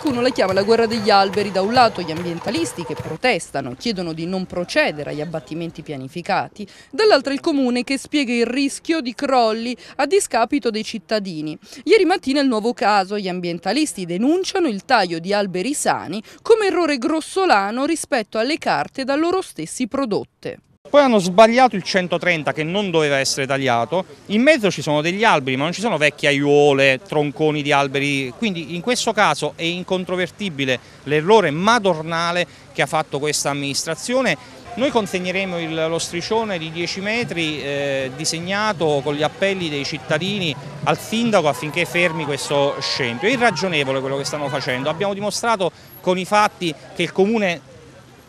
Qualcuno la chiama la guerra degli alberi, da un lato gli ambientalisti che protestano, chiedono di non procedere agli abbattimenti pianificati, dall'altro il comune che spiega il rischio di crolli a discapito dei cittadini. Ieri mattina il nuovo caso, gli ambientalisti denunciano il taglio di alberi sani come errore grossolano rispetto alle carte da loro stessi prodotte. Poi hanno sbagliato il 130 che non doveva essere tagliato, in mezzo ci sono degli alberi ma non ci sono vecchie aiuole, tronconi di alberi, quindi in questo caso è incontrovertibile l'errore madornale che ha fatto questa amministrazione. Noi consegneremo il, lo striscione di 10 metri eh, disegnato con gli appelli dei cittadini al sindaco affinché fermi questo scempio. È irragionevole quello che stanno facendo, abbiamo dimostrato con i fatti che il comune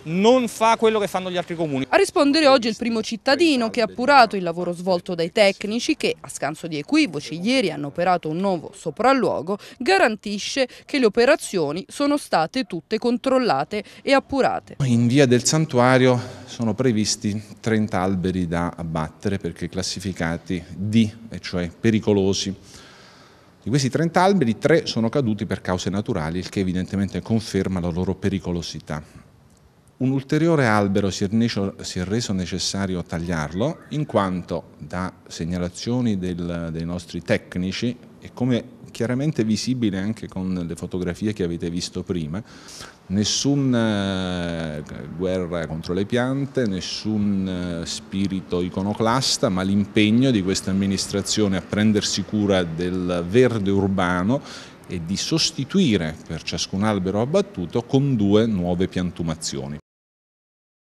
non fa quello che fanno gli altri comuni. A rispondere oggi il primo cittadino che ha appurato il lavoro svolto dai tecnici che, a scanso di equivoci, ieri hanno operato un nuovo sopralluogo, garantisce che le operazioni sono state tutte controllate e appurate. In via del santuario sono previsti 30 alberi da abbattere perché classificati D, e cioè pericolosi. Di questi 30 alberi, 3 sono caduti per cause naturali, il che evidentemente conferma la loro pericolosità. Un ulteriore albero si è, reso necessario tagliarlo in quanto da segnalazioni del, dei nostri tecnici e come chiaramente visibile anche con le fotografie che avete visto prima, nessuna eh, guerra contro le piante, nessun eh, spirito iconoclasta, ma l'impegno di questa amministrazione a prendersi cura del verde urbano e di sostituire per ciascun albero abbattuto con due nuove piantumazioni.